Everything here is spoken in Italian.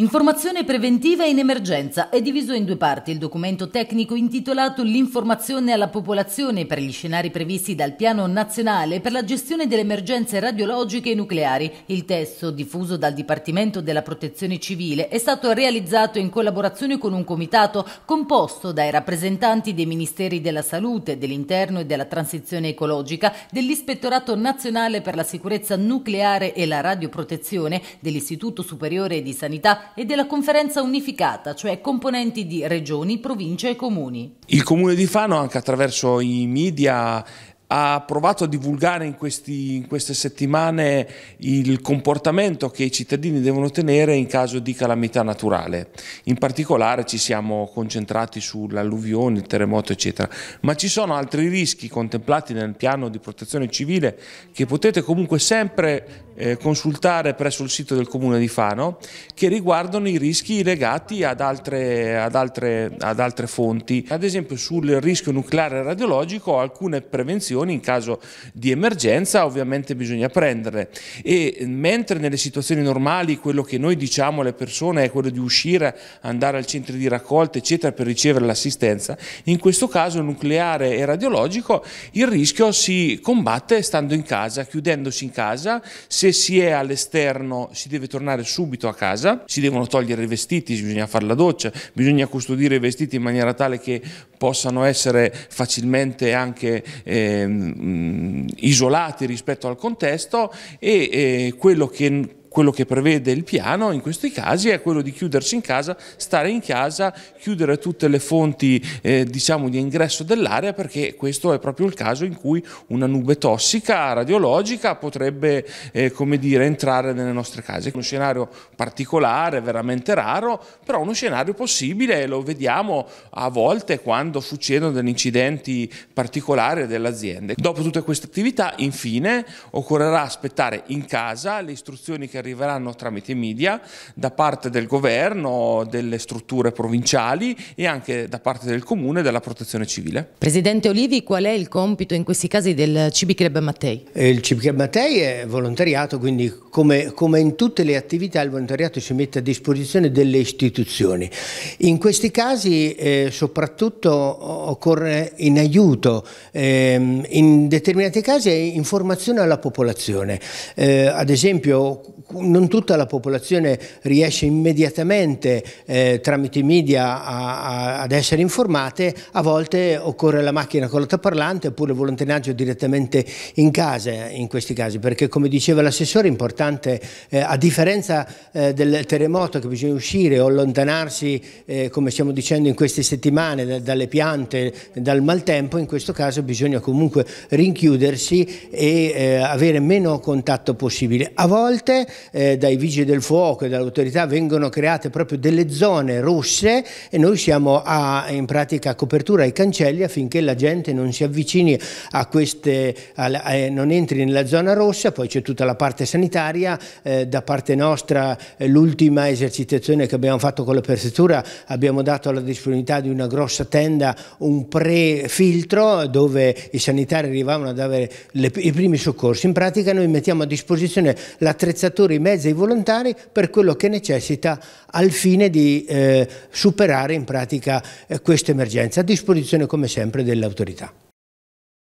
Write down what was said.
Informazione preventiva in emergenza. È diviso in due parti il documento tecnico intitolato L'informazione alla popolazione per gli scenari previsti dal Piano Nazionale per la gestione delle emergenze radiologiche e nucleari. Il testo, diffuso dal Dipartimento della Protezione Civile, è stato realizzato in collaborazione con un comitato composto dai rappresentanti dei Ministeri della Salute, dell'Interno e della Transizione Ecologica, dell'Ispettorato Nazionale per la Sicurezza Nucleare e la Radioprotezione, dell'Istituto Superiore di Sanità e della conferenza unificata, cioè componenti di regioni, province e comuni. Il comune di Fano, anche attraverso i media, ha provato a divulgare in, questi, in, queste settimane il comportamento che i cittadini devono tenere in caso di calamità naturale. In particolare ci siamo concentrati sull'alluvione, il terremoto eccetera, ma ci sono altri rischi contemplati nel piano di protezione civile che potete comunque sempre eh, consultare presso il sito del Comune di Fano che riguardano i rischi legati ad altre, ad altre, ad altre fonti. Ad esempio sul rischio nucleare radiologico alcune prevenzioni decisioni in caso di emergenza ovviamente bisogna prenderle e mm, mentre nelle situazioni normali quello che noi diciamo alle persone è quello di uscire, andare al centro di raccolta eccetera per ricevere l'assistenza, in questo caso nucleare e radiologico il rischio si combatte stando in casa, chiudendosi in casa, se si è all'esterno si deve tornare subito a casa, si devono togliere i vestiti, bisogna fare la doccia, bisogna custodire i vestiti in maniera tale che possano essere facilmente anche eh, isolati rispetto al contesto e eh, quello che quello che prevede il piano in questi casi è quello di chiudersi in casa, stare in casa, chiudere tutte le fonti eh, diciamo di ingresso dell'area perché questo è proprio il caso in cui una nube tossica radiologica potrebbe eh, come dire, entrare nelle nostre case. Uno scenario particolare, veramente raro, però uno scenario possibile, lo vediamo a volte quando succedono degli incidenti particolari delle aziende. Dopo tutte queste attività infine occorrerà aspettare in casa le istruzioni che arriveranno tramite media da parte del governo, delle strutture provinciali e anche da parte del comune e della protezione civile. Presidente Olivi, qual è il compito in questi casi del CB Club Mattei? Il CB Club Mattei è volontariato, quindi come, come in tutte le attività il volontariato si mette a disposizione delle istituzioni. In questi casi eh, soprattutto occorre in aiuto, eh, in determinati casi informazione alla popolazione. Eh, ad esempio non tutta la popolazione riesce immediatamente eh, tramite i media a, a, ad essere informate, a volte occorre la macchina con l'altoparlante oppure il volontenaggio direttamente in casa in questi casi, perché come diceva l'assessore è importante, eh, a differenza eh, del terremoto che bisogna uscire o allontanarsi, eh, come stiamo dicendo in queste settimane, da, dalle piante, dal maltempo, in questo caso bisogna comunque rinchiudersi e eh, avere meno contatto possibile. A volte eh, dai vigili del fuoco e dall'autorità vengono create proprio delle zone rosse e noi siamo a, in pratica a copertura ai cancelli affinché la gente non si avvicini a queste, a, a, eh, non entri nella zona rossa, poi c'è tutta la parte sanitaria, eh, da parte nostra eh, l'ultima esercitazione che abbiamo fatto con la prefettura abbiamo dato alla disponibilità di una grossa tenda un pre-filtro dove i sanitari arrivavano ad avere le, i primi soccorsi, in pratica noi mettiamo a disposizione l'attrezzatura i mezzi ai volontari per quello che necessita al fine di eh, superare in pratica eh, questa emergenza, a disposizione come sempre dell'autorità.